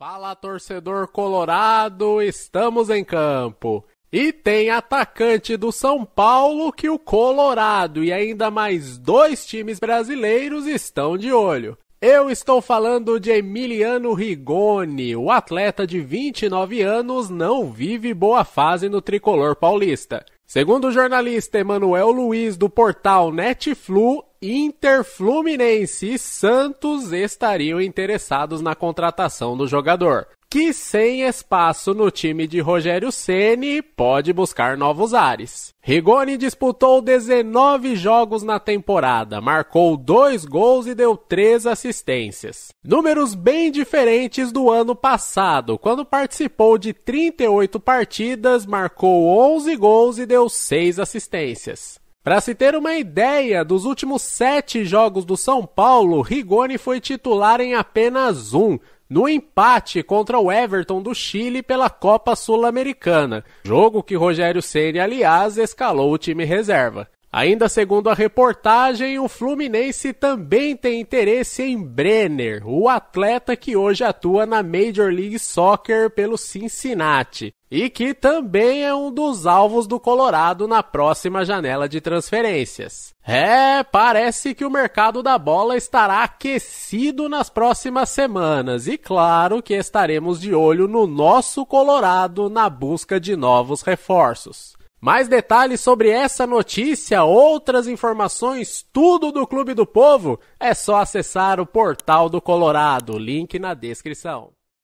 Fala torcedor colorado, estamos em campo. E tem atacante do São Paulo que o Colorado e ainda mais dois times brasileiros estão de olho. Eu estou falando de Emiliano Rigoni. O atleta de 29 anos não vive boa fase no tricolor paulista. Segundo o jornalista Emanuel Luiz do portal Netflu, Inter, Fluminense e Santos estariam interessados na contratação do jogador que sem espaço no time de Rogério Ceni pode buscar novos ares. Rigoni disputou 19 jogos na temporada, marcou dois gols e deu três assistências. Números bem diferentes do ano passado, quando participou de 38 partidas, marcou 11 gols e deu seis assistências. Para se ter uma ideia, dos últimos sete jogos do São Paulo, Rigoni foi titular em apenas um, no empate contra o Everton do Chile pela Copa Sul-Americana, jogo que Rogério Ceni, aliás, escalou o time reserva. Ainda segundo a reportagem, o Fluminense também tem interesse em Brenner, o atleta que hoje atua na Major League Soccer pelo Cincinnati e que também é um dos alvos do Colorado na próxima janela de transferências. É, parece que o mercado da bola estará aquecido nas próximas semanas e claro que estaremos de olho no nosso Colorado na busca de novos reforços. Mais detalhes sobre essa notícia, outras informações, tudo do Clube do Povo, é só acessar o portal do Colorado, link na descrição.